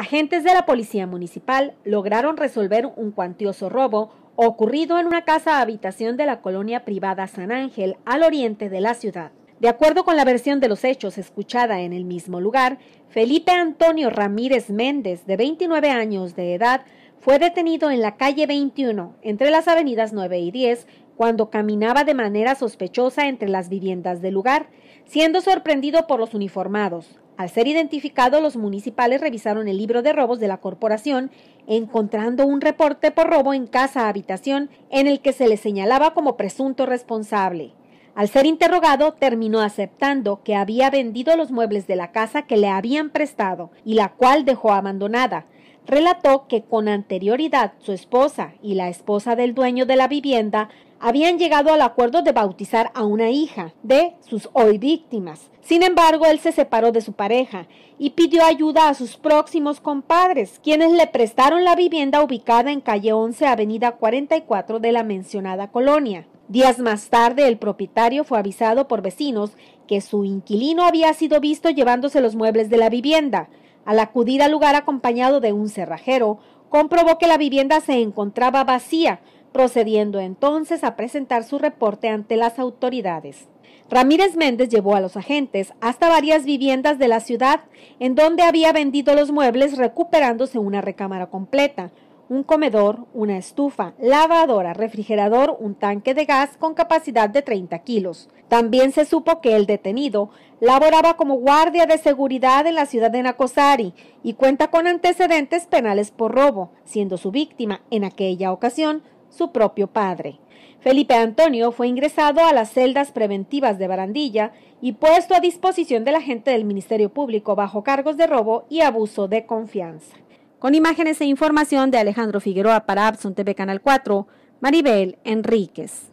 agentes de la Policía Municipal lograron resolver un cuantioso robo ocurrido en una casa habitación de la colonia privada San Ángel, al oriente de la ciudad. De acuerdo con la versión de los hechos escuchada en el mismo lugar, Felipe Antonio Ramírez Méndez, de 29 años de edad, fue detenido en la calle 21, entre las avenidas 9 y 10, cuando caminaba de manera sospechosa entre las viviendas del lugar, siendo sorprendido por los uniformados. Al ser identificado, los municipales revisaron el libro de robos de la corporación, encontrando un reporte por robo en casa-habitación en el que se le señalaba como presunto responsable. Al ser interrogado, terminó aceptando que había vendido los muebles de la casa que le habían prestado y la cual dejó abandonada. Relató que con anterioridad su esposa y la esposa del dueño de la vivienda habían llegado al acuerdo de bautizar a una hija de sus hoy víctimas. Sin embargo, él se separó de su pareja y pidió ayuda a sus próximos compadres, quienes le prestaron la vivienda ubicada en calle 11, avenida 44 de la mencionada colonia. Días más tarde, el propietario fue avisado por vecinos que su inquilino había sido visto llevándose los muebles de la vivienda. Al acudir al lugar acompañado de un cerrajero, comprobó que la vivienda se encontraba vacía, procediendo entonces a presentar su reporte ante las autoridades. Ramírez Méndez llevó a los agentes hasta varias viviendas de la ciudad en donde había vendido los muebles recuperándose una recámara completa, un comedor, una estufa, lavadora, refrigerador, un tanque de gas con capacidad de 30 kilos. También se supo que el detenido laboraba como guardia de seguridad en la ciudad de Nacosari y cuenta con antecedentes penales por robo, siendo su víctima en aquella ocasión su propio padre. Felipe Antonio fue ingresado a las celdas preventivas de Barandilla y puesto a disposición de la gente del Ministerio Público bajo cargos de robo y abuso de confianza. Con imágenes e información de Alejandro Figueroa para Abson TV Canal 4, Maribel Enríquez.